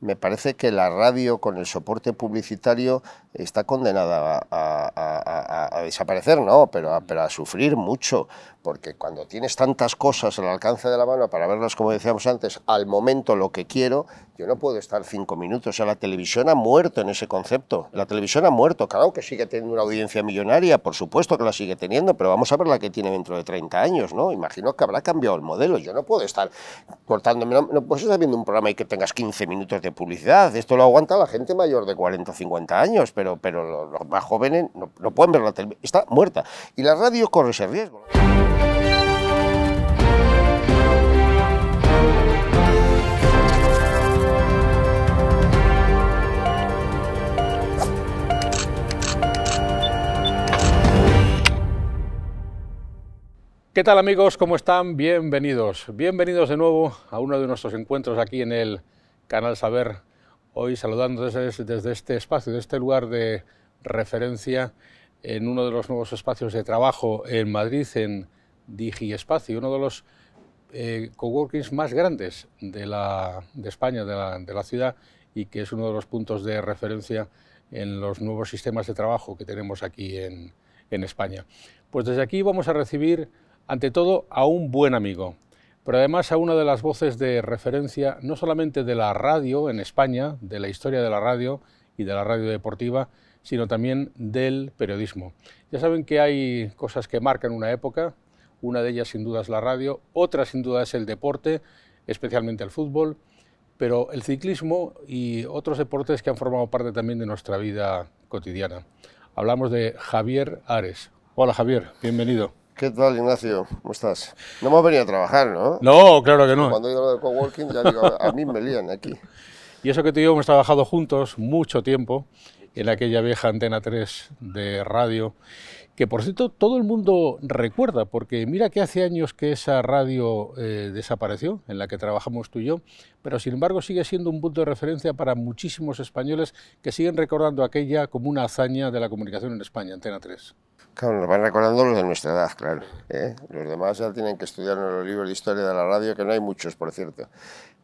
me parece que la radio con el soporte publicitario está condenada a, desaparecer, no, pero, a, sufrir mucho, porque cuando tienes tantas cosas al alcance de la mano para verlas, como decíamos antes, al momento lo que quiero, yo no puedo estar cinco minutos. O sea, la televisión ha muerto en ese concepto. La televisión ha muerto. Claro que sigue teniendo una audiencia millonaria, por supuesto que la sigue teniendo, pero vamos a ver la que tiene dentro de 30 años, ¿no? Imagino que habrá cambiado el modelo. Yo no puedo estar cortándome, no, no pues estar viendo un programa y que tengas 15 minutos de publicidad. Esto lo aguanta la gente mayor de 40 o 50 años, pero, pero los, más jóvenes no, no pueden ver la televisión. Está muerta. Y la radio corre ese riesgo. ¿Qué tal amigos? ¿Cómo están? Bienvenidos. Bienvenidos de nuevo a uno de nuestros encuentros aquí en el Canal Saber, hoy saludándoles desde, este espacio, desde este lugar de referencia en uno de los nuevos espacios de trabajo en Madrid, en Digi uno de los eh, coworkings más grandes de, España, de la, ciudad, y que es uno de los puntos de referencia en los nuevos sistemas de trabajo que tenemos aquí en España. Pues desde aquí vamos a recibir, ante todo, a un buen amigo, pero además a una de las voces de referencia, no solamente de la radio en España, de la historia de la radio y de la radio deportiva, sino también del periodismo. Ya saben que hay cosas que marcan una época, una de ellas sin duda es la radio, otra sin duda es el deporte, especialmente el fútbol, pero el ciclismo y otros deportes que han formado parte también de nuestra vida cotidiana. Hablamos de Javier Ares. Hola Javier, bienvenido. ¿Qué tal, Ignacio? ¿Cómo estás? No hemos venido a trabajar, ¿no? No, claro que no. Cuando he ido de coworking, ya digo, a mí me lían aquí. Y eso que te y hemos trabajado juntos mucho tiempo en aquella vieja antena 3 de radio, que por cierto todo el mundo recuerda, porque mira que hace años que esa radio eh, desapareció, en la que trabajamos tú y yo, pero sin embargo sigue siendo un punto de referencia para muchísimos españoles que siguen recordando aquella como una hazaña de la comunicación en España, Antena 3. Claro, nos van recordando los de nuestra edad, claro. ¿eh? Los demás ya tienen que estudiar los libros de historia de la radio, que no hay muchos, por cierto.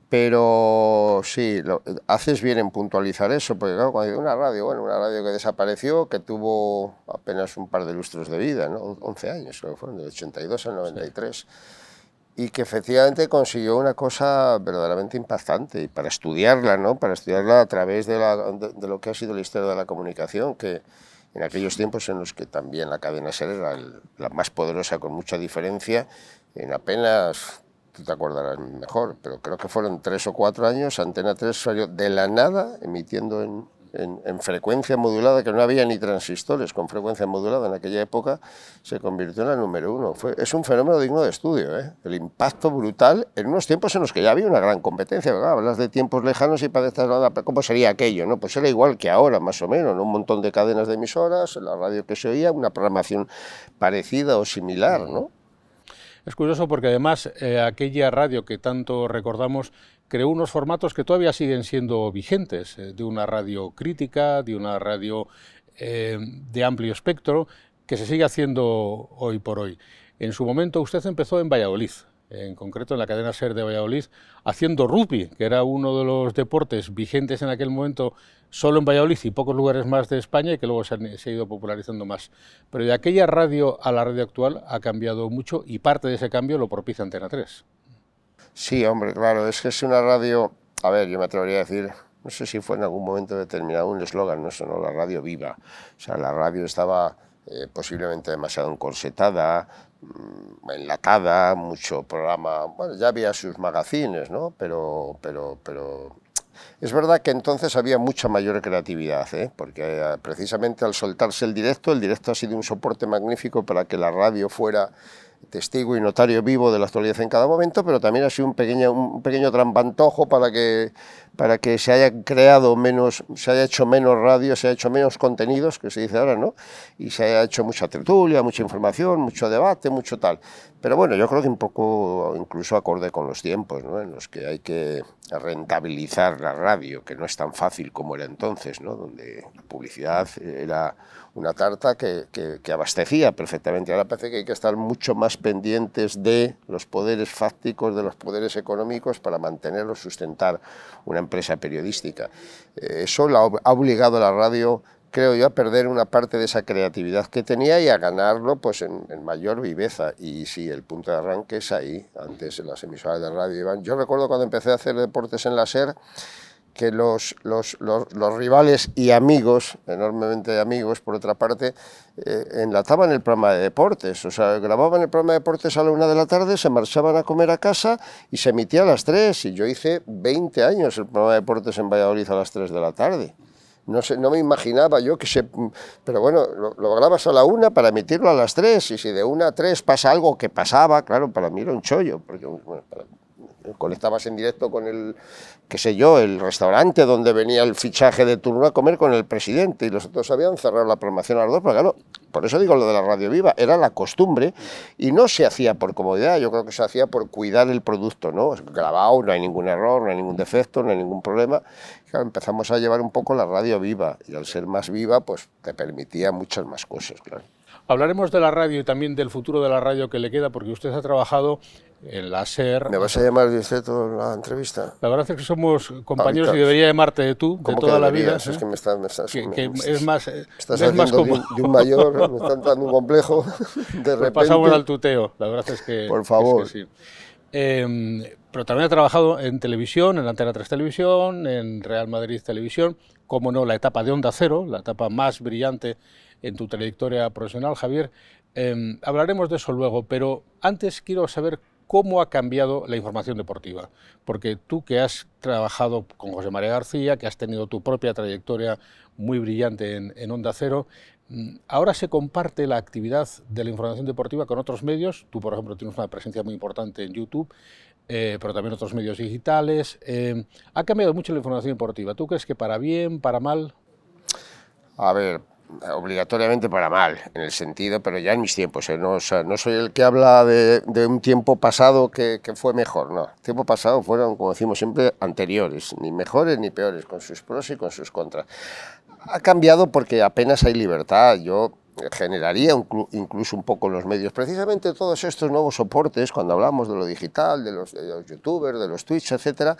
Pero sí, haces bien en puntualizar eso, porque claro, cuando hay una radio, bueno, una radio que desapareció, que tuvo apenas un par de lustros de vida, 11 años, fueron, de 82 al 93. Y que efectivamente consiguió una cosa verdaderamente impactante, y para estudiarla, ¿no? Para estudiarla a través de, de lo que ha sido la historia de la comunicación, que en aquellos tiempos en los que también la cadena SER era la más poderosa con mucha diferencia, en apenas, tú te acordarás mejor, pero creo que fueron tres o cuatro años, Antena 3 salió de la nada emitiendo en, en, frecuencia modulada, que no había ni transistores con frecuencia modulada en aquella época, se convirtió en la número uno. es un fenómeno digno de estudio, ¿eh? el impacto brutal en unos tiempos en los que ya había una gran competencia. Hablas de tiempos lejanos y para nada, ¿cómo sería aquello? No? Pues era igual que ahora, más o menos, un montón de cadenas de emisoras, la radio que se oía, una programación parecida o similar, ¿no? Es curioso porque además eh, aquella radio que tanto recordamos creó unos formatos que todavía siguen siendo vigentes, eh, de una radio crítica, de una radio eh, de amplio espectro, que se sigue haciendo hoy por hoy. En su momento usted empezó en Valladolid, en concreto en la cadena SER de Valladolid, haciendo rugby, que era uno de los deportes vigentes en aquel momento solo en Valladolid y pocos lugares más de España y que luego se, ha ido popularizando más. Pero de aquella radio a la radio actual ha cambiado mucho y parte de ese cambio lo propicia Antena 3. Sí, hombre, claro, es que es una radio, a ver, yo me atrevería a decir, no sé si fue en algún momento determinado un eslogan, no no. la radio viva, o sea, la radio estaba eh, posiblemente demasiado encorsetada, mm, enlatada, mucho programa, bueno, ya había sus magazines, ¿no? Pero, pero, pero es verdad que entonces había mucha mayor creatividad, ¿eh? porque eh, precisamente al soltarse el directo, el directo ha sido un soporte magnífico para que la radio fuera testigo y notario vivo de la actualidad en cada momento, pero también ha sido un pequeño, un pequeño trampantojo para que, para que se haya creado menos, se haya hecho menos radio, se haya hecho menos contenidos, que se dice ahora, ¿no? Y se haya hecho mucha tertulia, mucha información, mucho debate, mucho tal. Pero bueno, yo creo que un poco incluso acorde con los tiempos, ¿no? En los que hay que rentabilizar la radio, que no es tan fácil como era entonces, ¿no? Donde la publicidad era una tarta que, que, abastecía perfectamente. Ahora parece que hay que estar mucho más pendientes de los poderes fácticos, de los poderes económicos para o sustentar una empresa periodística. Eh, eso ha obligado a la radio creo yo, a perder una parte de esa creatividad que tenía y a ganarlo pues en, mayor viveza. Y sí, el punto de arranque es ahí. Antes en las emisoras de radio iban... Yo recuerdo cuando empecé a hacer deportes en la SER, que los, los, rivales y amigos, enormemente amigos por otra parte, eh, enlataban el programa de deportes. O sea, grababan el programa de deportes a la una de la tarde, se marchaban a comer a casa y se emitía a las tres. Y yo hice 20 años el programa de deportes en Valladolid a las tres de la tarde. No, sé, no me imaginaba yo que se... Pero bueno, lo, grabas a la una para emitirlo a las tres y si de una a tres pasa algo que pasaba, claro, para mí era un chollo, porque Conectabas en directo con el, qué sé yo, el restaurante donde venía el fichaje de turno a comer con el presidente y los otros habían cerrado la programación a los dos, pero claro, por eso digo lo de la radio viva, era la costumbre y no se hacía por comodidad, yo creo que se hacía por cuidar el producto, ¿no? grabado, no hay ningún error, no hay ningún defecto, no hay ningún problema. empezamos a llevar un poco la radio viva y al ser más viva, pues te permitía muchas más cosas, Hablaremos de la radio y también del futuro de la radio que le queda, porque usted ha trabajado el láser. ¿Me vas a llamar ...dice usted toda la entrevista? La verdad es que somos compañeros y debería llamarte de tú, de toda la vida. Es ¿eh? que me estás. Me estás, que, es más. Eh, estás es De, un mayor, me están dando un complejo. De pues repente. pasamos al tuteo, la verdad es que. Por favor. Em, pero también ha trabajado en televisión, en Antena 3 Televisión, en Real Madrid Televisión, como no, la etapa de Onda Cero, la etapa más brillante en tu trayectoria profesional, Javier. Em, hablaremos de eso luego, pero antes quiero saber cómo ha cambiado la información deportiva. Porque tú que has trabajado con José María García, que has tenido tu propia trayectoria muy brillante en, Onda Cero, mm, Ahora se comparte la actividad de la información deportiva con otros medios. Tú, por ejemplo, tienes una presencia muy importante en YouTube, eh, pero también otros medios digitales. Eh, ha cambiado mucho la información deportiva. ¿Tú crees que para bien, para mal? A ver, obligatoriamente para mal, en el sentido, pero ya en mis tiempos, ¿eh? no, no, soy el que habla de, un tiempo pasado que, fue mejor, no, tiempo pasado fueron, como decimos siempre, anteriores, ni mejores ni peores, con sus pros y con sus contras. Ha cambiado porque apenas hay libertad, yo generaría incluso un poco los medios. Precisamente todos estos nuevos soportes, cuando hablamos de lo digital, de los, de los youtubers, de los Twitch, etcétera,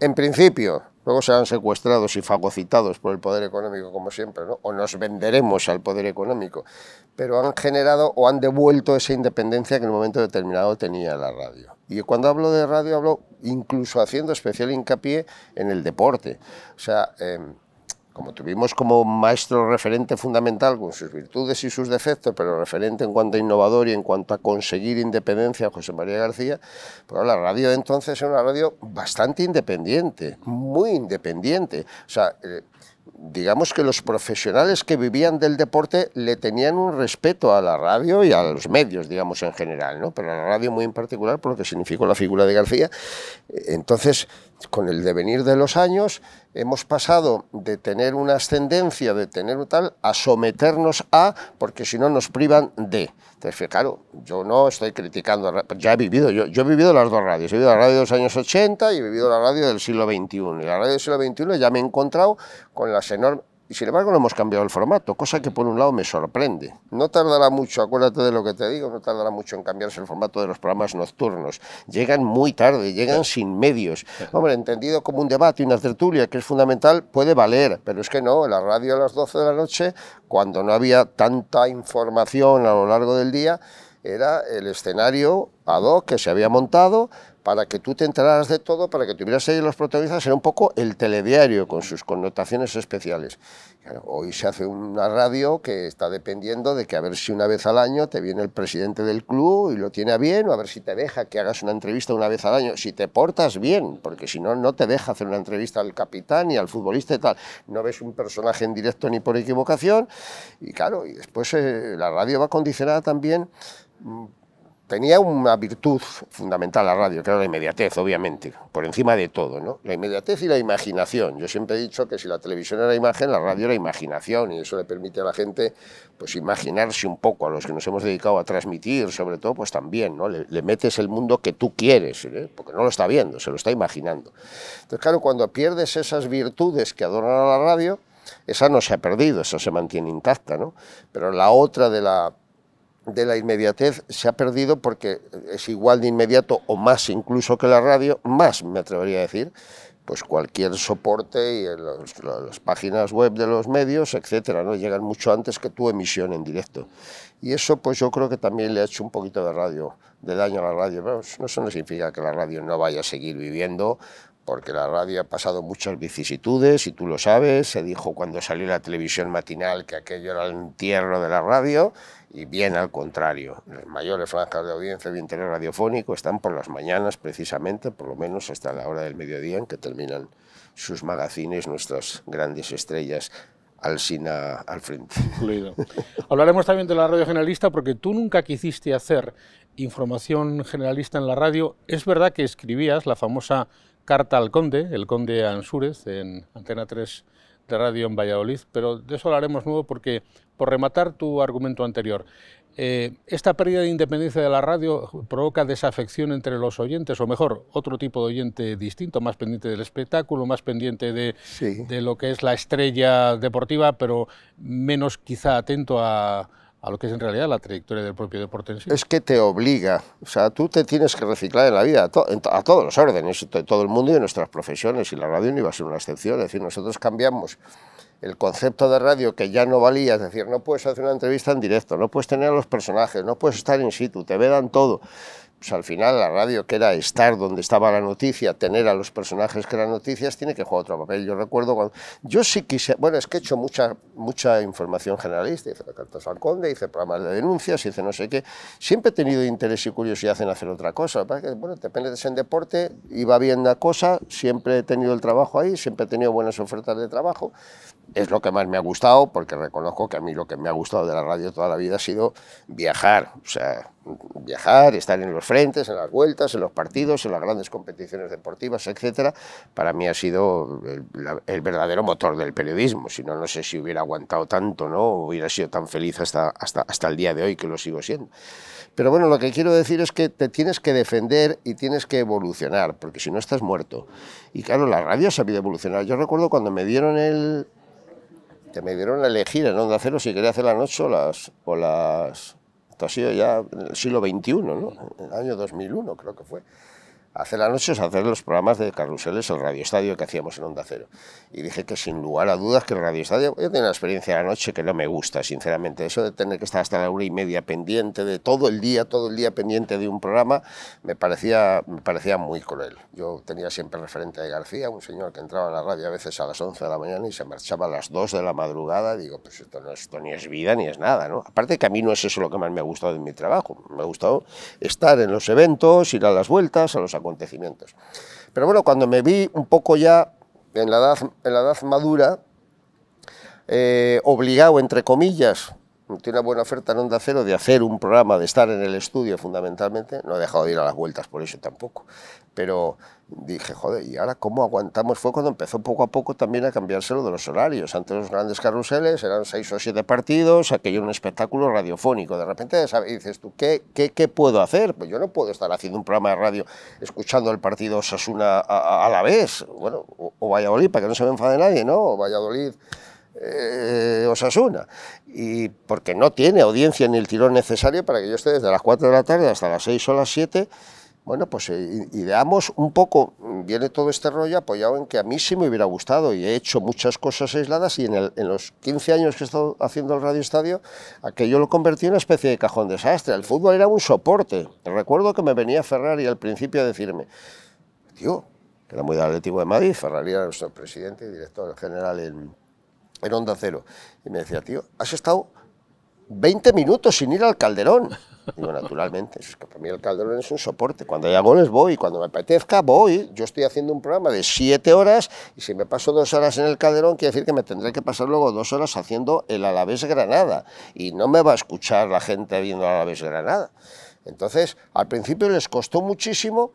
en principio, luego serán secuestrados y fagocitados por el poder económico, como siempre, ¿no? o nos venderemos al poder económico, pero han generado o han devuelto esa independencia que en un momento determinado tenía la radio. Y cuando hablo de radio, hablo incluso haciendo especial hincapié en el deporte. O sea, em, como tuvimos como maestro referente fundamental con sus virtudes y sus defectos, pero referente en cuanto a innovador y en cuanto a conseguir independencia, José María García, pero pues la radio entonces era una radio bastante independiente, muy independiente. O sea, eh, digamos que los profesionales que vivían del deporte le tenían un respeto a la radio y a los medios, digamos, en general, ¿no? pero a la radio muy en particular por lo que significó la figura de García. Eh, entonces, con el devenir de los años hemos pasado de tener una ascendencia, de tener un tal, a someternos a, porque si no nos privan de. Entonces, claro, yo no estoy criticando, ya he vivido, yo, yo, he vivido las dos radios, he vivido la radio de los años 80 y he vivido la radio del siglo XXI. Y la radio del siglo XXI ya me he encontrado con las enormes y sin embargo no hemos cambiado el formato, cosa que por un lado me sorprende. No tardará mucho, acuérdate de lo que te digo, no tardará mucho en cambiarse el formato de los programas nocturnos. Llegan muy tarde, llegan sin medios. Hombre, entendido como un debate, y una tertulia, que es fundamental, puede valer, pero es que no, en la radio a las 12 de la noche, cuando no había tanta información a lo largo del día, era el escenario ad hoc que se había montado para que tú te enteraras de todo, para que tuvieras ahí los protagonistas, era un poco el telediario con sus connotaciones especiales. hoy se hace una radio que está dependiendo de que a ver si una vez al año te viene el presidente del club y lo tiene a bien, o a ver si te deja que hagas una entrevista una vez al año, si te portas bien, porque si no, no te deja hacer una entrevista al capitán y al futbolista y tal. No ves un personaje en directo ni por equivocación, y claro, y después eh, la radio va condicionada también mm, Tenía una virtud fundamental la radio, que era la inmediatez, obviamente, por encima de todo, ¿no? La inmediatez y la imaginación. Yo siempre he dicho que si la televisión era imagen, la radio era imaginación, y eso le permite a la gente, pues, imaginarse un poco, a los que nos hemos dedicado a transmitir, sobre todo, pues también, ¿no? Le, metes el mundo que tú quieres, ¿eh? porque no lo está viendo, se lo está imaginando. Entonces, claro, cuando pierdes esas virtudes que adornan a la radio, esa no se ha perdido, esa se mantiene intacta, ¿no? Pero la otra de la de la inmediatez se ha perdido porque es igual de inmediato o más incluso que la radio, más me atrevería a decir, pues cualquier soporte y las páginas web de los medios, etcétera, ¿no? llegan mucho antes que tu emisión en directo. Y eso pues yo creo que también le ha hecho un poquito de radio, de daño a la radio, pero no, eso no significa que la radio no vaya a seguir viviendo porque la radio ha pasado muchas vicisitudes y tú lo sabes, se dijo cuando salió la televisión matinal que aquello era el entierro de la radio y bien al contrario. Las mayores franjas de audiencia de interés radiofónico están por las mañanas precisamente, por lo menos hasta la hora del mediodía en que terminan sus magazines nuestras grandes estrellas SINA, al frente. Hablaremos también de la radio generalista porque tú nunca quisiste hacer información generalista en la radio. Es verdad que escribías la famosa carta al conde, el conde Ansúrez, en Antena 3 de radio en Valladolid, pero de eso hablaremos nuevo porque, por rematar tu argumento anterior, eh, esta pérdida de independencia de la radio provoca desafección entre los oyentes, o mejor, otro tipo de oyente distinto, más pendiente del espectáculo, más pendiente de, de lo que es la estrella deportiva, pero menos quizá atento a, a lo que es en realidad la trayectoria del propio deporte Es que te obliga, o sea, tú te tienes que reciclar en la vida, a, todos los órdenes, de todo el mundo y nuestras profesiones, y la radio no iba a ser una excepción, es decir, nosotros cambiamos el concepto de radio que ya no valía, es decir, no puedes hacer una entrevista en directo, no puedes tener a los personajes, no puedes estar in situ, te vedan todo. Pues, al final la radio, que era estar donde estaba la noticia, tener a los personajes que eran noticias, tiene que jugar otro papel. Yo recuerdo cuando... Yo sí quise... Bueno, es que he hecho mucha, mucha información generalista, hice la carta al conde, hice programas de denuncias, hice no sé qué. Siempre he tenido interés y curiosidad en hacer otra cosa. Bueno, te de en deporte, iba bien la cosa, siempre he tenido el trabajo ahí, siempre he tenido buenas ofertas de trabajo es lo que más me ha gustado, porque reconozco que a mí lo que me ha gustado de la radio toda la vida ha sido viajar, o sea, viajar, estar en los frentes, en las vueltas, en los partidos, en las grandes competiciones deportivas, etcétera, para mí ha sido el, verdadero motor del periodismo, si no, no sé si hubiera aguantado tanto, ¿no? hubiera sido tan feliz hasta, hasta, hasta el día de hoy que lo sigo siendo. Pero bueno, lo que quiero decir es que te tienes que defender y tienes que evolucionar, porque si no estás muerto. Y claro, la radio ha sabido evolucionar. Yo recuerdo cuando me dieron el, me dieron a elegir en Onda hacerlo si quería hacer la noche o las, o las... Esto ha sido ya el siglo XXI, ¿no? El año 2001 creo que fue hacer la noche es hacer los programas de carruseles, el Radio Estadio que hacíamos en Onda Cero. Y dije que sin lugar a dudas que el Radio Estadio, yo tenía la experiencia de la noche que no me gusta, sinceramente. Eso de tener que estar hasta la hora y media pendiente de todo el día, todo el día pendiente de un programa, me parecía, me parecía muy cruel. Yo tenía siempre referente de García, un señor que entraba a la radio a veces a las 11 de la mañana y se marchaba a las 2 de la madrugada. Digo, pues esto, no, esto ni es vida ni es nada, ¿no? Aparte que a mí no es eso lo que más me ha gustado de mi trabajo. Me ha gustado estar en los eventos, ir a las vueltas, a los acontecimientos. Pero bueno, cuando me vi un poco ya en la edad, en la edad madura, eh, obligado, entre comillas, tiene una buena oferta en Onda Cero de hacer un programa, de estar en el estudio fundamentalmente, no he dejado de ir a las vueltas por eso tampoco, pero dije, joder, ¿y ahora cómo aguantamos? Fue cuando empezó poco a poco también a cambiarse de los horarios. Antes los grandes carruseles eran seis o siete partidos, aquello era un espectáculo radiofónico. De repente dices tú, ¿qué, ¿qué, puedo hacer? Pues yo no puedo estar haciendo un programa de radio escuchando el partido Osasuna a, la vez. Bueno, o, Valladolid, para que no se me enfade nadie, ¿no? O Valladolid. Eh, Osasuna, y porque no tiene audiencia ni el tirón necesario para que yo esté desde las 4 de la tarde hasta las seis o las 7 bueno, pues eh, ideamos un poco, mm, viene todo este rollo apoyado en que a mí sí me hubiera gustado y he hecho muchas cosas aisladas y en, los 15 años que he estado haciendo el Radio Estadio, aquello lo convertí en una especie de cajón desastre. El fútbol era un soporte. Recuerdo que me venía Ferrari al principio a decirme, tío, que era muy del de Madrid, Ferrari era nuestro presidente y director general en Onda Cero. Y me decía, tío, has estado 20 minutos sin ir al Calderón. Digo, naturalmente, es que para mí el Calderón es un soporte. Cuando hay goles voy, cuando me apetezca voy. Yo estoy haciendo un programa de siete horas y si me paso dos horas en el Calderón, quiere decir que me tendré que pasar luego dos horas haciendo el Alavés Granada. Y no me va a escuchar la gente viendo el Alavés Granada. Entonces, al principio les costó muchísimo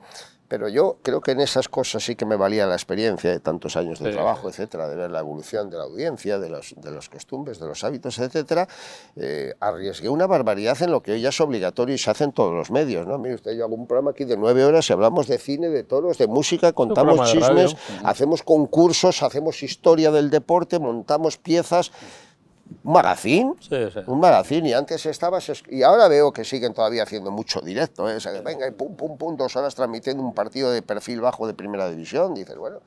pero yo creo que en esas cosas sí que me valía la experiencia de tantos años de trabajo, etcétera, de ver la evolución de la audiencia, de los de los costumbres, de los hábitos, etcétera. Eh, arriesgué una barbaridad en lo que hoy ya es obligatorio y se hace en todos los medios. ¿no? Mire usted, yo hago un programa aquí de nueve horas y hablamos de cine, de toros, de música, contamos chismes, hacemos concursos, hacemos historia del deporte, montamos piezas un magazín, un magazín, y antes estabas, y ahora veo que siguen todavía haciendo mucho directo, ¿eh? venga, y pum, pum, pum, dos horas transmitiendo un partido de perfil bajo de primera división, dices, bueno,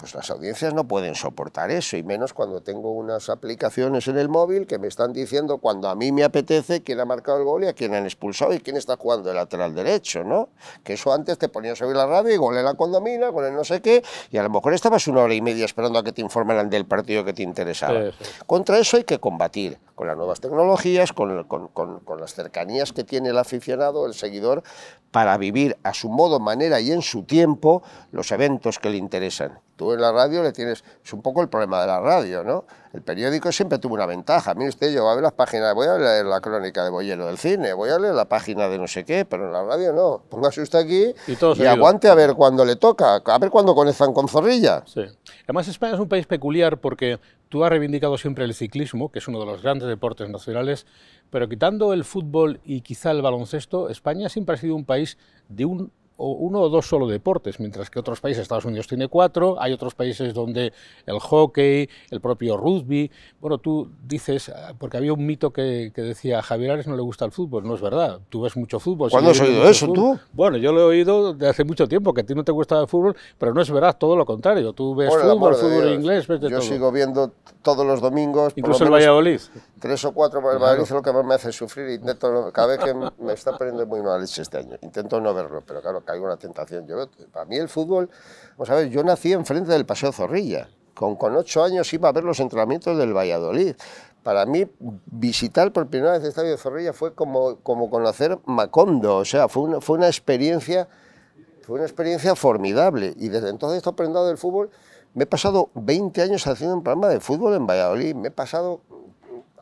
pues las audiencias no pueden soportar eso, y menos cuando tengo unas aplicaciones en el móvil que me están diciendo cuando a mí me apetece quién ha marcado el gol y a quién han expulsado y quién está jugando el lateral derecho, ¿no? Que eso antes te ponía a la radio y golé la condomina, golé no sé qué, y a lo mejor estabas una hora y media esperando a que te informaran del partido que te interesaba. Contra eso hay que combatir, con las nuevas tecnologías, con, con las cercanías que tiene el aficionado, el seguidor, para vivir a su modo, manera y en su tiempo los eventos que le interesan Tú en la radio le tienes, es un poco el problema de la radio, ¿no? El periódico siempre tuvo una ventaja. mí usted, yo voy a ver las páginas, voy a leer la crónica de Boyero del cine, voy a leer la página de no sé qué, pero en la radio no. Póngase usted aquí y, aguante a ver cuándo le toca, a ver cuándo conectan con Zorrilla. Sí. Además, España es un país peculiar porque tú has reivindicado siempre el ciclismo, que es uno de los grandes deportes nacionales, pero quitando el fútbol y quizá el baloncesto, España siempre ha sido un país de un uno o dos solo deportes, mientras que otros países, Estados Unidos tiene cuatro, hay otros países donde el hockey, el propio rugby, bueno, tú dices, ah, porque había un mito que, decía, a Javier Ares no le gusta el fútbol, no es verdad, tú ves mucho fútbol. ¿Cuándo has oído eso tú? Bueno, yo lo he oído de hace mucho tiempo, que a ti no te gusta el fútbol, pero no es verdad, todo lo contrario, tú ves fútbol, fútbol inglés, ves de yo sigo viendo todos los domingos. Incluso el Valladolid. Tres o cuatro, el Valladolid es lo que más me hace sufrir, Cabe cada vez que me está poniendo muy mal este año, intento no verlo, pero claro, alguna tentación. Yo, para mí el fútbol, vamos a ver, yo nací enfrente del Paseo Zorrilla. Con, con ocho años iba a ver los entrenamientos del Valladolid. Para mí, visitar por primera vez el Estadio de Zorrilla fue como, como conocer Macondo. O sea, fue una, fue una experiencia fue una experiencia formidable y desde entonces he aprendido del fútbol. Me he pasado 20 años haciendo un programa de fútbol en Valladolid, me he pasado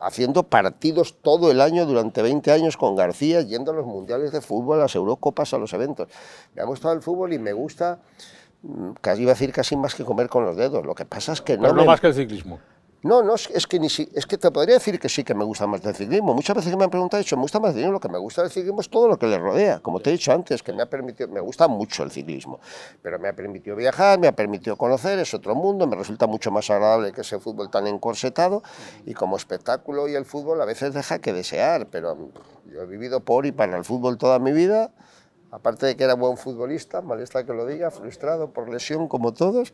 haciendo partidos todo el año durante 20 años con García, yendo a los mundiales de fútbol, a las Eurocopas, a los eventos. Me ha gustado el fútbol y me gusta, mm, casi iba a decir casi más que comer con los dedos. Lo que pasa es que no... Pero no más que el ciclismo. No, no, es que, ni es que te podría decir que sí que me gusta más el ciclismo. Muchas veces que me han preguntado, he dicho, me gusta más el ciclismo, lo que me gusta del ciclismo es todo lo que le rodea. Como te he dicho antes, que me ha permitido, me gusta mucho el ciclismo, pero me ha permitido viajar, me ha permitido conocer, es otro mundo, me resulta mucho más agradable que ese fútbol tan encorsetado y como espectáculo y el fútbol a veces deja que desear, pero yo he vivido por y para el fútbol toda mi vida aparte de que era buen futbolista, mal está que lo diga, frustrado por lesión como todos,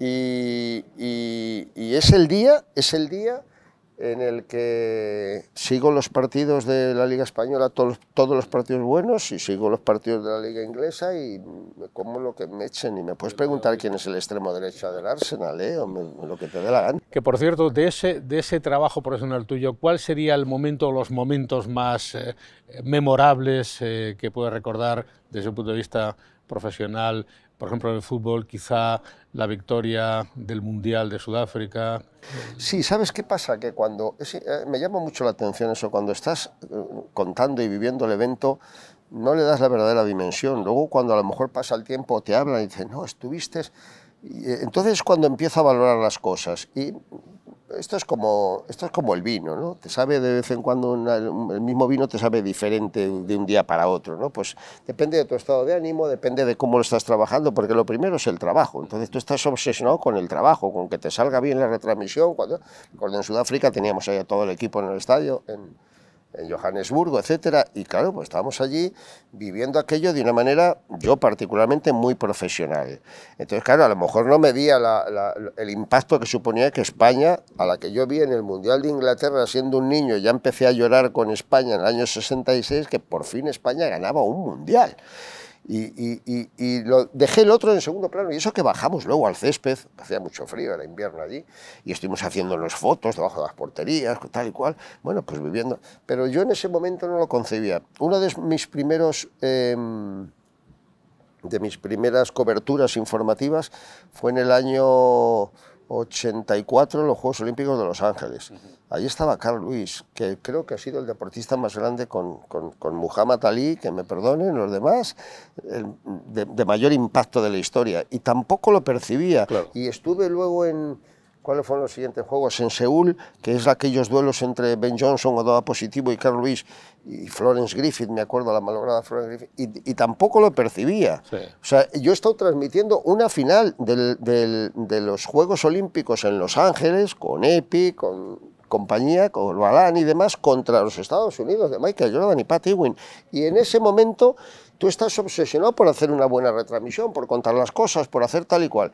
y, es el día, es el día en el que sigo los partidos de la Liga Española, todos, los partidos buenos, y sigo los partidos de la Liga Inglesa y me como lo que me echen. Y me puedes preguntar quién es el extremo derecho del Arsenal, ¿eh? o lo que te dé la gana. Que por cierto, de ese, de ese trabajo profesional tuyo, ¿cuál sería el momento o los momentos más eh, memorables eh, que puedes recordar desde un punto de vista profesional por ejemplo, en el fútbol, quizá la victoria del Mundial de Sudáfrica. Sí, ¿sabes qué pasa? Que cuando. Eh, me llama mucho la atención eso, cuando estás eh, contando y viviendo el evento, no le das la verdadera dimensión. Luego, cuando a lo mejor pasa el tiempo, te hablan y dicen, no, estuviste. Eh, entonces, cuando empieza a valorar las cosas, y esto es como esto como el vino, ¿no? Te sabe de vez en cuando el mismo vino te sabe diferente de un día para otro, ¿no? Pues depende de tu estado de ánimo, depende de cómo lo estás trabajando, porque lo primero es el trabajo. Entonces tú estás obsesionado con el trabajo, con que te salga bien la retransmisión. Cuando, en Sudáfrica teníamos ahí a todo el equipo en el estadio, en Johannesburgo, etcétera, y claro, pues estábamos allí viviendo aquello de una manera, yo particularmente, muy profesional. Entonces, claro, a lo mejor no medía la, el impacto que suponía que España, a la que yo vi en el Mundial de Inglaterra siendo un niño, ya empecé a llorar con España en el año 66, que por fin España ganaba un Mundial y, lo, dejé el otro en segundo plano. Y eso que bajamos luego al césped, hacía mucho frío, era invierno allí, y estuvimos haciendo haciéndonos fotos debajo de las porterías, tal y cual. Bueno, pues viviendo. Pero yo en ese momento no lo concebía. Una de mis primeros. Em, de mis primeras coberturas informativas fue en el año 84 en los Juegos Olímpicos de Los Ángeles. Ahí estaba Carl Luis, que creo que ha sido el deportista más grande con, Muhammad Ali, que me perdonen los demás, de, mayor impacto de la historia. Y tampoco lo percibía. Y estuve luego en cuáles fueron los siguientes juegos en Seúl, que es aquellos duelos entre Ben Johnson, Odoa Positivo y Carl Ruiz, y Florence Griffith, me acuerdo, la malograda Florence Griffith, y, tampoco lo percibía. O sea, yo he estado transmitiendo una final de los Juegos Olímpicos en Los Ángeles, con EPI, con compañía, con Balán y demás, contra los Estados Unidos de Michael Jordan y Pat Ewing. Y en ese momento tú estás obsesionado por hacer una buena retransmisión, por contar las cosas, por hacer tal y cual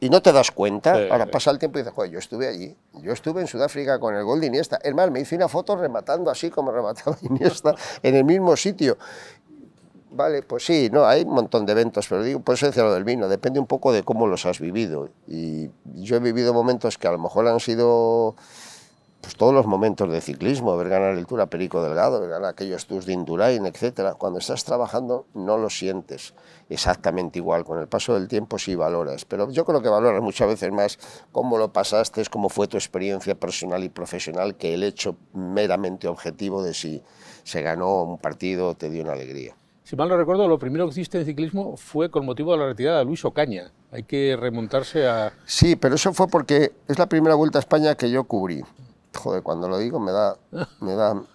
y no te das cuenta. Ahora pasa el tiempo y dices, joder, yo estuve allí. Yo estuve en Sudáfrica con el gol de Iniesta. Hermano, me hice una foto rematando así como remataba Iniesta en el mismo sitio. Vale, pues sí, no, hay un montón de eventos, pero digo, por eso lo del vino, depende un poco de cómo los has vivido. Y yo he vivido momentos que a lo mejor han sido pues, todos los momentos de ciclismo, ver ganar el Tour a Perico Delgado, ver ganar aquellos Tours de Indurain, etcétera, cuando estás trabajando no lo sientes exactamente igual. Con el paso del tiempo sí valoras, pero yo creo que valoras muchas veces más cómo lo pasaste, cómo fue tu experiencia personal y profesional que el hecho meramente objetivo de si se ganó un partido o te dio una alegría. Si mal no recuerdo, lo primero que hiciste en ciclismo fue con motivo de la retirada de Luis Ocaña. Hay que remontarse a... Sí, pero eso fue porque es la primera Vuelta a España que yo cubrí joder, cuando lo digo me da... Me da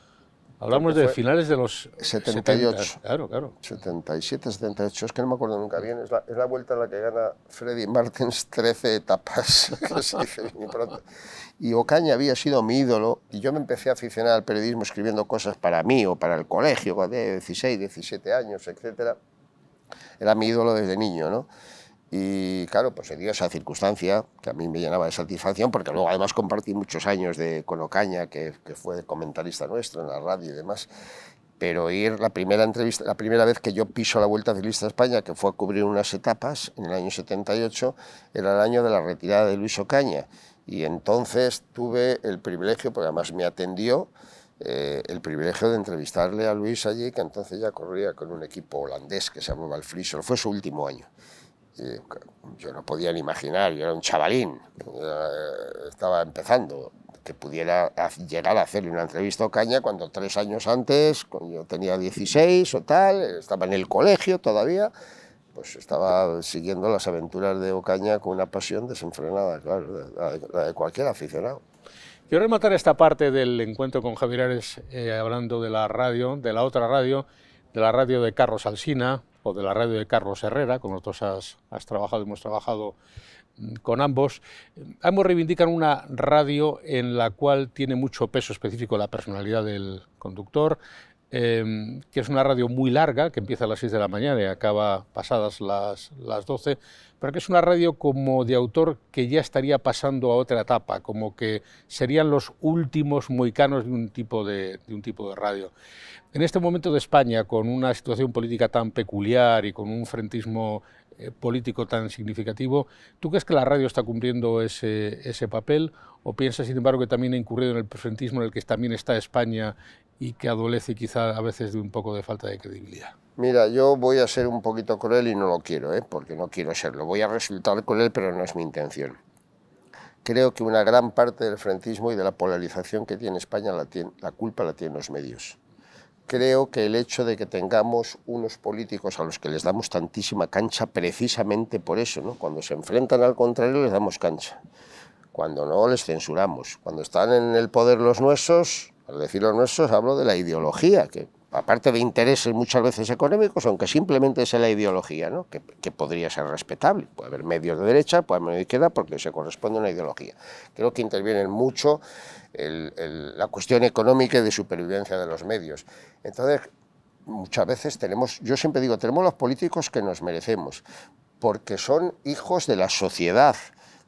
Hablamos de finales de los 78. claro, claro. 77, 78, es que no me acuerdo nunca bien. Es la, es la vuelta en la que gana Freddy Martens 13 etapas, Y Ocaña había sido mi ídolo y yo me empecé a aficionar al periodismo escribiendo cosas para mí o para el colegio, cuando tenía 16, 17 años, etc. Era mi ídolo desde niño, ¿no? Y claro, pues se esa circunstancia que a mí me llenaba de satisfacción, porque luego además compartí muchos años de, con Ocaña, que, que fue comentarista nuestro en la radio y demás. Pero ir la primera, entrevista, la primera vez que yo piso la Vuelta Ciclista a España, que fue a cubrir unas etapas en el año 78, era el año de la retirada de Luis Ocaña. Y entonces tuve el privilegio, porque además me atendió, eh, el privilegio de entrevistarle a Luis allí, que entonces ya corría con un equipo holandés que se llamaba el Frisol. Fue su último año yo no podía ni imaginar, yo era un chavalín, eh, estaba empezando, que pudiera llegar a hacerle una entrevista a Ocaña cuando tres años antes, cuando yo tenía 16 o tal, estaba en el colegio todavía, pues estaba siguiendo las aventuras de Ocaña con una pasión desenfrenada, claro, la de, cualquier aficionado. Quiero rematar esta parte del encuentro con Javier Ares eh, hablando de la radio, de la otra radio, de la radio de Carlos Alsina, o de la radio de Carlos Herrera, con los has, has trabajado, hemos trabajado mm, con ambos. Ambos reivindican una radio en la cual tiene mucho peso específico la personalidad del conductor, Em, que es una radio muy larga, que empieza a las 6 de la mañana y acaba pasadas las, las 12, pero que es una radio como de autor que ya estaría pasando a otra etapa, como que serían los últimos moicanos de un tipo de, de, un tipo de radio. En este momento de España, con una situación política tan peculiar y con un frentismo eh, político tan significativo. ¿Tú crees que la radio está cumpliendo ese, ese papel o piensas, sin embargo, que también ha incurrido en el frentismo en el que también está España y que adolece quizá a veces de un poco de falta de credibilidad? Mira, yo voy a ser un poquito cruel y no lo quiero, ¿eh? porque no quiero serlo. Voy a resultar cruel, pero no es mi intención. Creo que una gran parte del frentismo y de la polarización que tiene España la, la culpa la tienen los medios creo que el hecho de que tengamos unos políticos a los que les damos tantísima cancha precisamente por eso, ¿no? cuando se enfrentan al contrario les damos cancha, cuando no les censuramos, cuando están en el poder los nuestros, al decir los nuestros hablo de la ideología, que aparte de intereses muchas veces económicos, aunque simplemente sea la ideología, que, podría ser respetable. Puede haber medios de derecha, puede haber medios de izquierda, porque se corresponde a una ideología. Creo que interviene mucho la cuestión económica y de supervivencia de los medios. Entonces, muchas veces tenemos, yo siempre digo, tenemos los políticos que nos merecemos, porque son hijos de la sociedad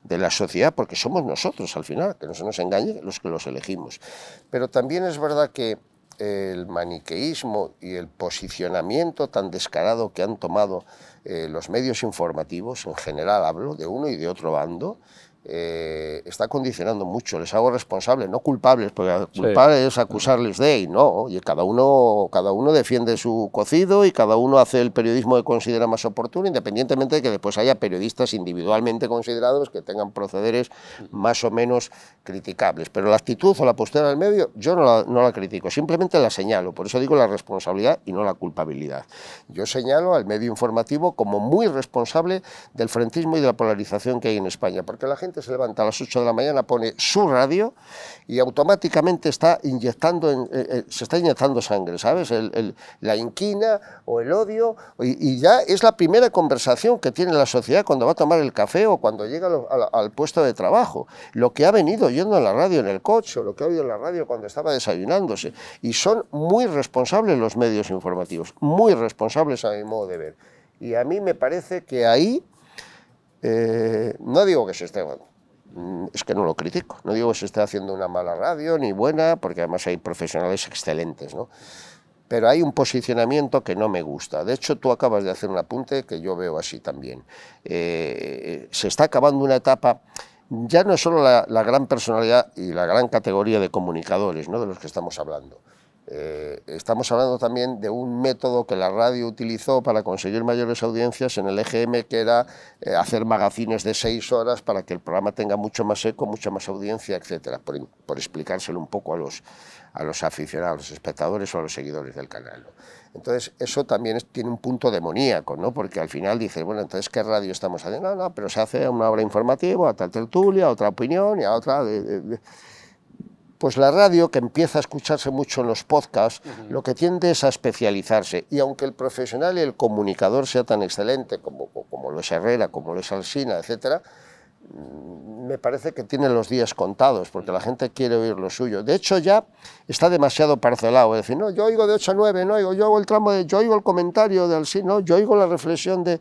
de la sociedad, porque somos nosotros al final, que no se nos engañe, los que los elegimos. Pero también es verdad que el maniqueísmo y el posicionamiento tan descarado que han tomado eh, los medios informativos, en general hablo de uno y de otro bando, eh, está condicionando mucho. Les hago responsables, no culpables, porque culpables es acusarles de, y no, oye, cada uno, cada uno defiende su cocido y cada uno hace el periodismo que considera más oportuno, independientemente de que después haya periodistas individualmente considerados que tengan procederes más o menos criticables. Pero la actitud o la postura del medio yo no la, no la critico, simplemente la señalo. Por eso digo la responsabilidad y no la culpabilidad. Yo señalo al medio informativo como muy responsable del frentismo y de la polarización que hay en España, porque la gente se levanta a las 8 de la mañana, pone su radio y automáticamente está inyectando eh, eh, se está inyectando sangre, ¿sabes? la inquina o el odio. Y, ya es la primera conversación que tiene la sociedad cuando va a tomar el café o cuando llega al, al, puesto de trabajo. Lo que ha venido oyendo en la radio en el coche o lo que ha oído en la radio cuando estaba desayunándose. Y son muy responsables los medios informativos, muy responsables a mi modo de ver. Y a mí me parece que ahí eh, no digo que se esté, mm, es que no lo critico, no digo que se esté haciendo una mala radio ni buena, porque además hay profesionales excelentes, ¿no? Pero hay un posicionamiento que no me gusta. De hecho, tú acabas de hacer un apunte que yo veo así también. Eh, se está acabando una etapa ya no es solo la, la, gran personalidad y la gran categoría de comunicadores ¿no? de los que estamos hablando, eh, estamos hablando también de un método que la radio utilizó para conseguir mayores audiencias en el EGM, que era eh, hacer magazines de seis horas para que el programa tenga mucho más eco, mucha más audiencia, etcétera, por, explicárselo un poco a los, a los aficionados, a los espectadores o a los seguidores del canal. Entonces, eso también tiene un punto demoníaco, ¿no? porque al final dices, bueno, entonces, ¿qué radio estamos haciendo? No, no, pero se hace una obra informativa, a otra tertulia, a otra opinión y a otra... de, pues la radio, que empieza a escucharse mucho en los podcasts, lo que tiende es a especializarse. Y aunque el profesional y el comunicador sea tan excelente como, como lo es Herrera, como lo es Alsina, etcétera, mm, me parece que tiene los días contados, porque la gente quiere oír lo suyo. De hecho, ya está demasiado parcelado. Es decir, no, yo oigo de 8 a 9, no yo oigo el tramo de, yo oigo el comentario de Alcina, yo oigo la reflexión de.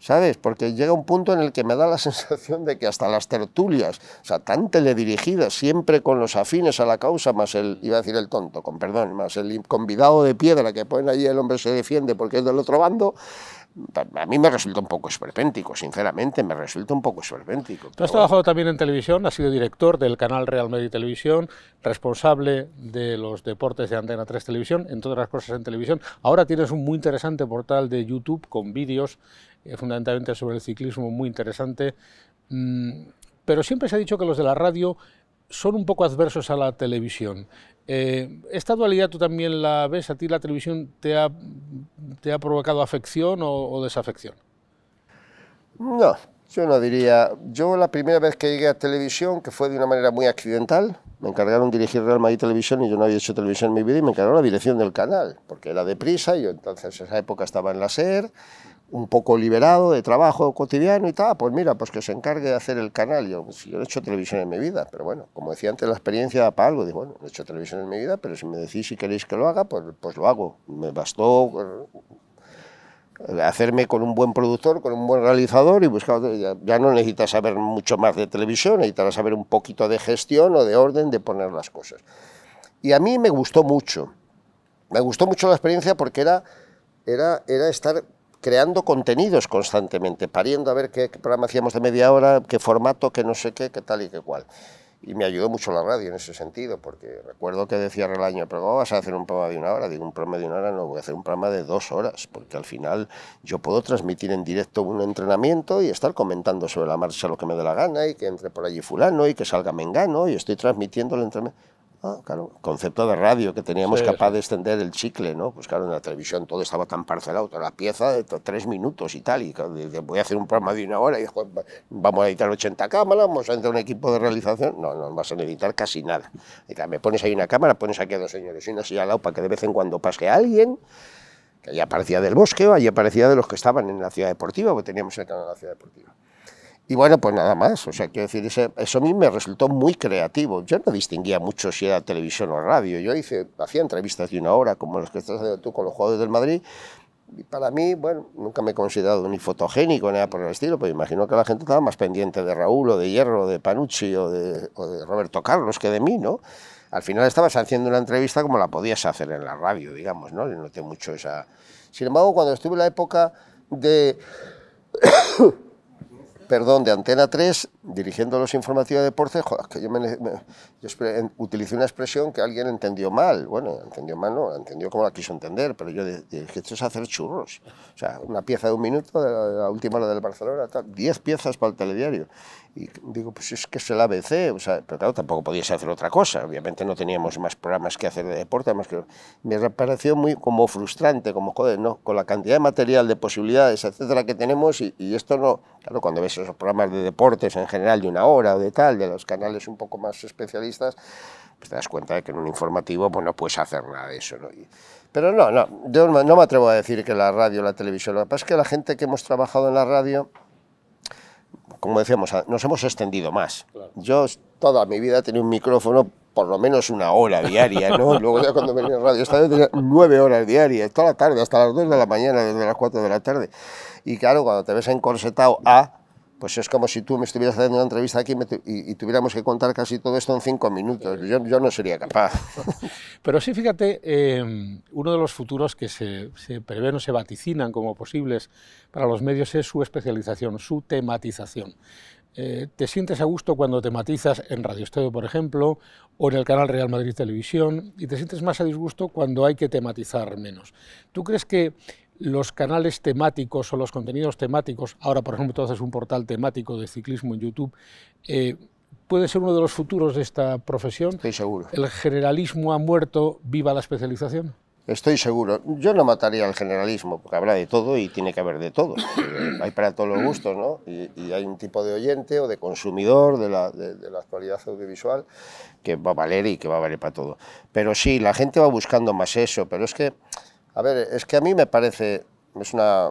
¿sabes? Porque llega un punto en el que me da la sensación de que hasta las tertulias, o sea, tan teledirigidas, siempre con los afines a la causa, más el, iba a decir el tonto, con perdón, más el convidado de piedra que ponen allí el hombre se defiende porque es del otro bando, pues, a mí me resulta un poco esperpéntico, sinceramente, me resulta un poco esperpéntico. Tú has trabajado también en televisión, has sido director del canal Real y Televisión, responsable de los deportes de Antena 3 Televisión, en todas las cosas en televisión. Ahora tienes un muy interesante portal de YouTube con vídeos eh, fundamentalmente sobre el ciclismo, muy interesante. Mm, pero siempre se ha dicho que los de la radio son un poco adversos a la televisión. Eh, ¿Esta dualidad tú también la ves? ¿A ti la televisión te ha, te ha provocado afección o, desafección? No, yo no diría. Yo la primera vez que llegué a televisión, que fue de una manera muy accidental, me encargaron de dirigir Real Madrid Televisión y yo no había hecho televisión en mi vida y me encargaron la dirección del canal, porque era deprisa y yo entonces en esa época estaba en la SER un poco liberado de trabajo cotidiano y tal, pues mira, pues que se encargue de hacer el canal. Yo, pues, he hecho televisión en mi vida, pero bueno, como decía antes, la experiencia da para algo. Digo, bueno, he hecho televisión en mi vida, pero si me decís si queréis que lo haga, pues, pues lo hago. Me bastó eh, hacerme con un buen productor, con un buen realizador y buscar... Pues, ya, ya no necesitas saber mucho más de televisión, necesitas saber un poquito de gestión o de orden de poner las cosas. Y a mí me gustó mucho. Me gustó mucho la experiencia porque era... Era, era, estar creando contenidos constantemente, pariendo a ver qué, programa hacíamos de media hora, qué formato, qué no sé qué, qué tal y qué cual. Y me ayudó mucho la radio en ese sentido, porque recuerdo que decía año pero vas a hacer un programa de una hora? Digo, un programa de una hora no, voy a hacer un programa de dos horas, porque al final yo puedo transmitir en directo un entrenamiento y estar comentando sobre la marcha lo que me dé la gana y que entre por allí fulano y que salga mengano y estoy transmitiendo el entrenamiento. Ah, claro, concepto de radio que teníamos capaz de extender el chicle, ¿no? Pues claro, en la televisión todo estaba tan parcelado, toda la pieza, de eh, tres minutos y tal, y voy a hacer un programa de una hora y después vamos a editar 80 cámaras, vamos a entrar un equipo de realización, no, no vas a editar casi nada. Y me pones ahí una cámara, pones aquí a dos señores y una silla al lado para que de vez en cuando pase alguien, que allí aparecía del bosque o allí aparecía de los que estaban en la ciudad deportiva, porque teníamos el canal de la ciudad deportiva. Y bueno, pues nada más. O sea, quiero decir, eso a mí me resultó muy creativo. Yo no distinguía mucho si era televisión o radio. Yo hice, hacía entrevistas de una hora, como las que estás haciendo tú con los jugadores del Madrid. Y para mí, bueno, nunca me he considerado ni fotogénico ni nada por el estilo, pero imagino que la gente estaba más pendiente de Raúl o de Hierro, o de Panucci o de, o de Roberto Carlos que de mí, ¿no? Al final estabas haciendo una entrevista como la podías hacer en la radio, digamos, ¿no? Le noté mucho esa... Sin embargo, cuando estuve en la época de perdón, de Antena 3, dirigiendo los informativos de deporte, joder, que yo, me, utilicé una expresión que alguien entendió mal. Bueno, entendió mal, no, entendió como la quiso entender, pero yo dije, esto es hacer churros. O sea, una pieza de un minuto, de la, la última hora del Barcelona, tal, diez piezas para el telediario. Y digo, pues es que es el ABC, o sea, pero claro, tampoco podías hacer otra cosa, obviamente no teníamos más programas que hacer de deporte, más que me pareció muy como frustrante, como joder, ¿no? Con la cantidad de material, de posibilidades, etcétera, que tenemos y, esto no, claro, cuando ves esos programas de deportes en general de una hora o de tal, de los canales un poco más especialistas, pues te das cuenta de que en un informativo pues no puedes hacer nada de eso, ¿no? Y, pero no, no, yo no me atrevo a decir que la radio, la televisión, lo que pasa es que la gente que hemos trabajado en la radio como decíamos, nos hemos extendido más. Yo toda mi vida he tenido un micrófono por lo menos una hora diaria, ¿no? Luego ya cuando venía radio, esta vez tenía nueve horas diarias, toda la tarde, hasta las dos de la mañana, desde las cuatro de la tarde. Y claro, cuando te ves encorsetado a pues es como si tú me estuvieras haciendo una entrevista aquí y, tuviéramos que contar casi todo esto en cinco minutos. Yo, no sería capaz. Pero sí, fíjate, em, uno de los futuros que se, se prevén o se vaticinan como posibles para los medios es su especialización, su tematización. Eh, te sientes a gusto cuando tematizas en Radio Estadio, por ejemplo, o en el canal Real Madrid Televisión, y te sientes más a disgusto cuando hay que tematizar menos. ¿Tú crees que los canales temáticos o los contenidos temáticos, ahora por ejemplo tú haces un portal temático de ciclismo en YouTube, eh, puede ser uno de los futuros de esta profesión. Estoy seguro. ¿El generalismo ha muerto, viva la especialización? Estoy seguro. Yo no mataría al generalismo, porque habrá de todo y tiene que haber de todo. hay para todos los gustos, ¿no? Y, hay un tipo de oyente o de consumidor de la, actualidad audiovisual que va a valer y que va a valer para todo. Pero sí, la gente va buscando más eso, pero es que a ver, es que a mí me parece, es una,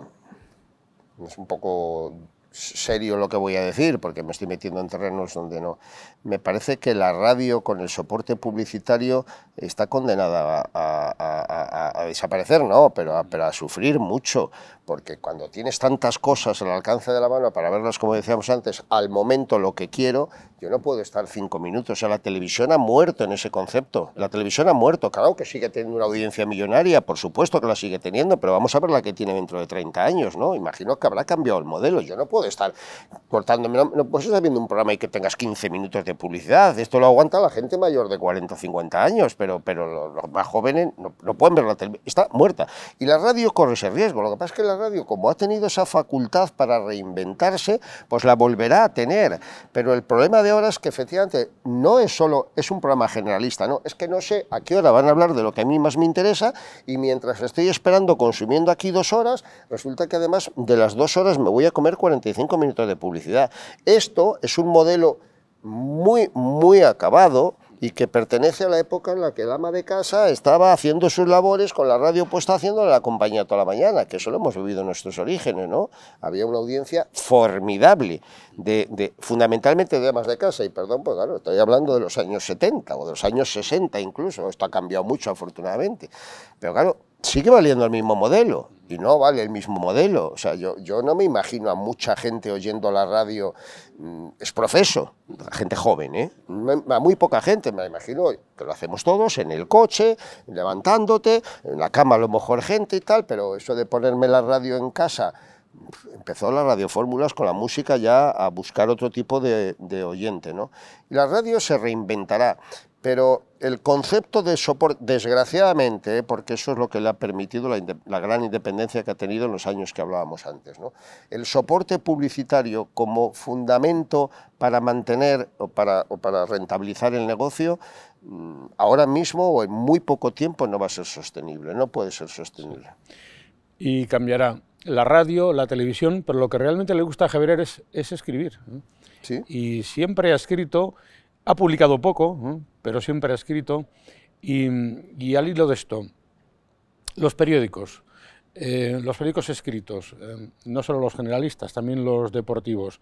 es un poco serio lo que voy a decir, porque me estoy metiendo en terrenos donde no. Me parece que la radio con el soporte publicitario está condenada a, desaparecer, no, pero, pero a, sufrir mucho, porque cuando tienes tantas cosas al alcance de la mano para verlas, como decíamos antes, al momento lo que quiero, yo no puedo estar cinco minutos. O sea, la televisión ha muerto en ese concepto. La televisión ha muerto. Claro que sigue teniendo una audiencia millonaria, por supuesto que la sigue teniendo, pero vamos a ver la que tiene dentro de 30 años, ¿no? Imagino que habrá cambiado el modelo. Yo no puedo estar cortándome. No, puedes estar viendo un programa y que tengas 15 minutos de publicidad. Esto lo aguanta la gente mayor de 40 o 50 años, pero, pero los más jóvenes no, pueden ver la televisión. Está muerta. Y la radio corre ese riesgo. Lo que pasa es que la radio, como ha tenido esa facultad para reinventarse, pues la volverá a tener. Pero el problema de ahora es que efectivamente no es solo, es un programa generalista, ¿no? Es que no sé a qué hora van a hablar de lo que a mí más me interesa y mientras estoy esperando consumiendo aquí dos horas, resulta que además de las dos horas me voy a comer 45 cinco minutos de publicidad. Esto es un modelo muy, muy acabado y que pertenece a la época en la que el ama de casa estaba haciendo sus labores con la radio puesta haciendo la compañía toda la mañana, que eso lo hemos vivido en nuestros orígenes, ¿no? Había una audiencia formidable, de, fundamentalmente de amas de casa, y perdón, pues claro, estoy hablando de los años 70 o de los años 60 incluso, esto ha cambiado mucho afortunadamente, pero claro, sigue valiendo el mismo modelo y no vale el mismo modelo. O sea, yo, yo no me imagino a mucha gente oyendo la radio, mm, es profeso, gente joven, ¿eh? A muy poca gente, me imagino que lo hacemos todos, en el coche, levantándote, en la cama a lo mejor gente y tal, pero eso de ponerme la radio en casa, empezó la radio fórmulas con la música ya a buscar otro tipo de, de oyente, ¿no? Y la radio se reinventará, pero el concepto de soporte, desgraciadamente, ¿eh? porque eso es lo que le ha permitido la, gran independencia que ha tenido en los años que hablábamos antes, el soporte publicitario como fundamento para mantener o para, rentabilizar el negocio, mm, ahora mismo o en muy poco tiempo no va a ser sostenible, no puede ser sostenible. Y cambiará la radio, la televisión, pero lo que realmente le gusta a Javier es, escribir. Y siempre ha escrito, ha publicado poco, pero siempre ha escrito. Y, al hilo de esto, los periódicos. Eh, los periódicos escritos, eh, no solo los generalistas, también los deportivos.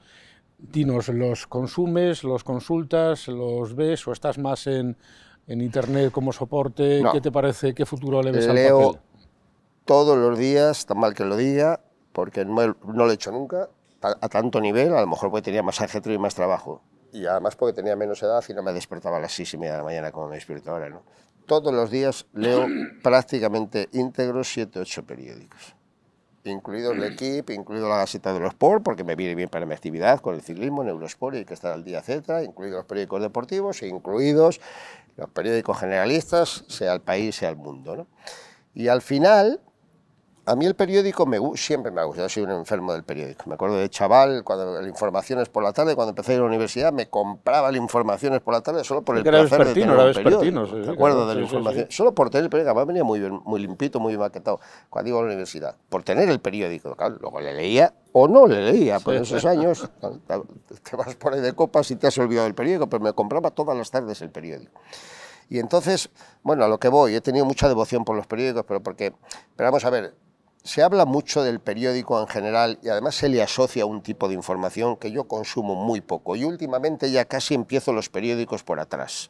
Dinos, ¿los consumes, los consultas, los ves o estás más en, Internet como soporte? ¿Qué te parece? ¿Qué futuro le ves Leo al papel? todos los días, tan mal que lo diga, porque no, lo he hecho nunca, a, tanto nivel, a lo mejor porque tenía más ajetreo y más trabajo y además porque tenía menos edad y no me despertaba a las seis y media de la mañana como me despierto ahora. ¿no? Todos los días leo prácticamente íntegros siete, ocho periódicos, incluido el mm. equipo incluido la Gaceta de los Sports, porque me viene bien para mi actividad con el ciclismo, Neurosport y el que está al día, etcétera, incluidos los periódicos deportivos incluidos los periódicos generalistas, sea el país, sea el mundo. ¿no? Y al final, a mí el periódico me, siempre me ha gustado, soy un enfermo del periódico. Me acuerdo de chaval, cuando el Informaciones por la tarde, cuando empecé en la universidad, me compraba el Informaciones por la tarde solo por el placer de tener era periódico. de solo por tener el periódico, además venía muy, bien, muy limpito, muy maquetado, cuando iba a la universidad. Por tener el periódico, luego le leía o no le leía por esos años. Te vas por ahí de copas y te has olvidado del periódico, pero me compraba todas las tardes el periódico. Y entonces, bueno, a lo que voy, he tenido mucha devoción por los periódicos, pero porque, pero vamos a ver, se habla mucho del periódico en general y además se le asocia un tipo de información que yo consumo muy poco y últimamente ya casi empiezo los periódicos por atrás,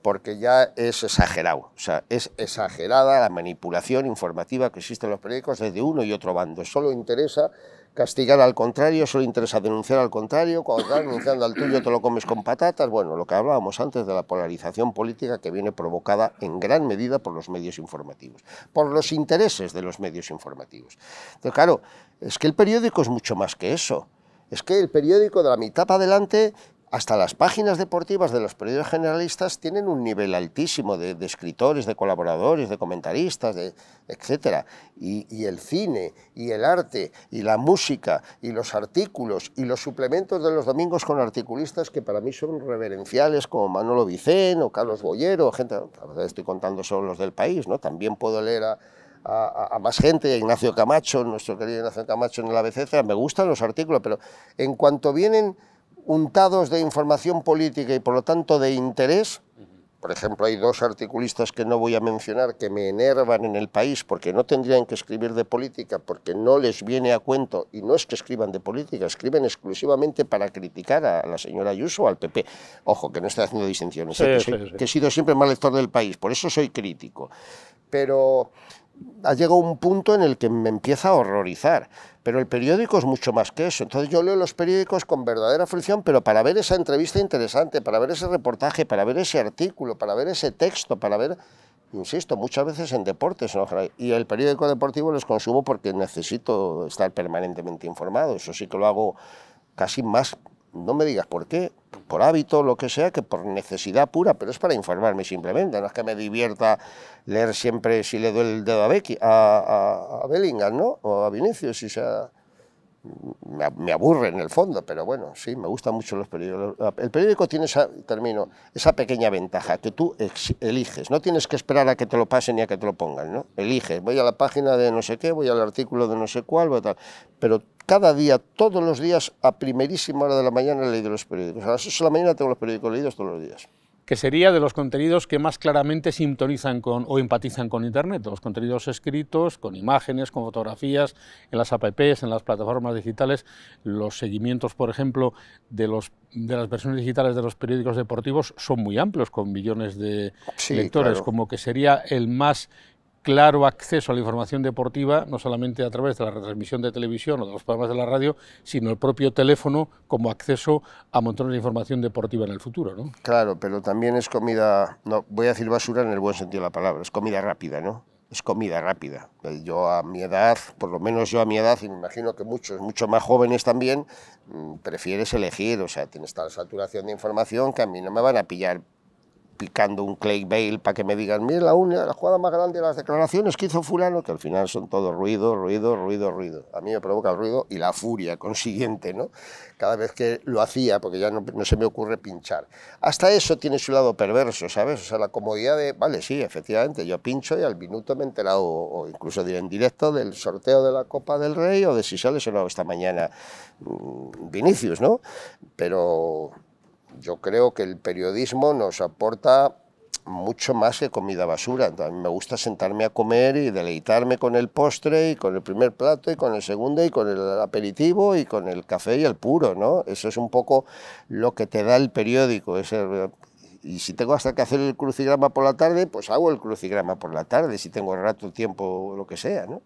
porque ya es exagerado, o sea, es exagerada la manipulación informativa que existe en los periódicos desde uno y otro bando, solo interesa castigar al contrario, solo interesa denunciar al contrario, cuando estás denunciando al tuyo te lo comes con patatas, bueno, lo que hablábamos antes de la polarización política que viene provocada en gran medida por los medios informativos, por los intereses de los medios informativos. Entonces, claro, es que el periódico es mucho más que eso. Es que el periódico de la mitad para adelante hasta las páginas deportivas de los periódicos generalistas tienen un nivel altísimo de, escritores, de colaboradores, de comentaristas, de, etc. Y, el cine, y el arte, y la música, y los artículos, y los suplementos de los domingos con articulistas que para mí son reverenciales, como Manolo Vicen, o Carlos Boyero, gente, la verdad estoy contando solo los del país, ¿no? También puedo leer a, más gente, a Ignacio Camacho, nuestro querido Ignacio Camacho en la ABC, me gustan los artículos, pero en cuanto vienen untados de información política y por lo tanto de interés. Por ejemplo, hay dos articulistas que no voy a mencionar que me enervan en el país porque no tendrían que escribir de política, porque no les viene a cuento, y no es que escriban de política, escriben exclusivamente para criticar a la señora Ayuso o al PP. Ojo, que no estoy haciendo distinciones, ¿eh? que, he sido siempre mal lector del país, por eso soy crítico. Pero ha llegado un punto en el que me empieza a horrorizar. Pero el periódico es mucho más que eso. Entonces yo leo los periódicos con verdadera fricción, pero para ver esa entrevista interesante, para ver ese reportaje, para ver ese artículo, para ver ese texto, para ver, insisto, muchas veces en deportes. Y el periódico deportivo los consumo porque necesito estar permanentemente informado. Eso sí que lo hago casi más no me digas por qué, por hábito, lo que sea, que por necesidad pura, pero es para informarme simplemente. No es que me divierta leer siempre si le doy el dedo a, Becky, a, a, Bellingham, ¿no? O a Vinicius, si sea me aburre en el fondo, pero bueno, sí, me gustan mucho los periódicos. El periódico tiene esa, esa pequeña ventaja, que tú eliges, no tienes que esperar a que te lo pasen y a que te lo pongan, ¿no? Elige, voy a la página de no sé qué, voy al artículo de no sé cuál, voy a tal. pero cada día, todos los días, a primerísima hora de la mañana he los periódicos. A las de la mañana tengo los periódicos leídos todos los días que sería de los contenidos que más claramente sintonizan con o empatizan con Internet, los contenidos escritos, con imágenes, con fotografías, en las apps, en las plataformas digitales, los seguimientos, por ejemplo, de, los, de las versiones digitales de los periódicos deportivos son muy amplios, con millones de lectores, como que sería el más claro acceso a la información deportiva, no solamente a través de la retransmisión de televisión o de los programas de la radio, sino el propio teléfono como acceso a montones de información deportiva en el futuro. ¿no? Claro, pero también es comida, no voy a decir basura en el buen sentido de la palabra, es comida rápida, ¿no? Es comida rápida. Eh, yo a mi edad, por lo menos yo a mi edad, y me imagino que muchos, muchos más jóvenes también, mm, prefieres elegir, o sea, tienes tal saturación de información que a mí no me van a pillar picando un Clay Bale para que me digan, mira la, una, la jugada más grande de las declaraciones que hizo fulano, que al final son todo ruido, ruido, ruido, ruido. A mí me provoca el ruido y la furia consiguiente, ¿no? Cada vez que lo hacía, porque ya no, se me ocurre pinchar. Hasta eso tiene su lado perverso, ¿sabes? O sea, la comodidad de, vale, sí, efectivamente, yo pincho y al minuto me he enterado, o, incluso incluso en directo, del sorteo de la Copa del Rey o de si sale o no esta mañana mm, Vinicius, ¿no? Pero yo creo que el periodismo nos aporta mucho más que comida basura. A me gusta sentarme a comer y deleitarme con el postre y con el primer plato y con el segundo y con el aperitivo y con el café y el puro, ¿no? Eso es un poco lo que te da el periódico. y si tengo hasta que hacer el crucigrama por la tarde, pues hago el crucigrama por la tarde, si tengo rato, tiempo, lo que sea, ¿no?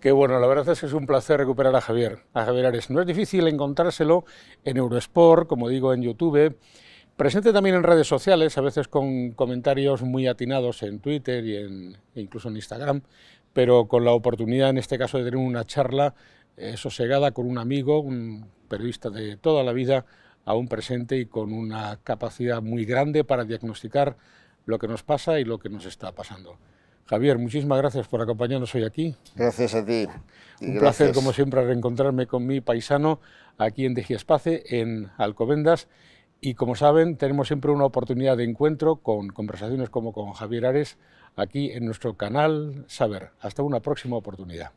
que bueno, la verdad es que es un placer recuperar a Javier, a Javier Ares. No es difícil encontrárselo en Eurosport, como digo, en YouTube, presente también en redes sociales, a veces con comentarios muy atinados en Twitter y en, e incluso en Instagram, pero con la oportunidad en este caso de tener una charla eh, sosegada con un amigo, un periodista de toda la vida, aún presente y con una capacidad muy grande para diagnosticar lo que nos pasa y lo que nos está pasando. Javier, muchísimas gracias por acompañarnos hoy aquí. Gracias a ti. Un placer, como siempre, reencontrarme con mi paisano aquí en Espace en Alcobendas. Y como saben, tenemos siempre una oportunidad de encuentro con conversaciones como con Javier Ares aquí en nuestro canal Saber. Hasta una próxima oportunidad.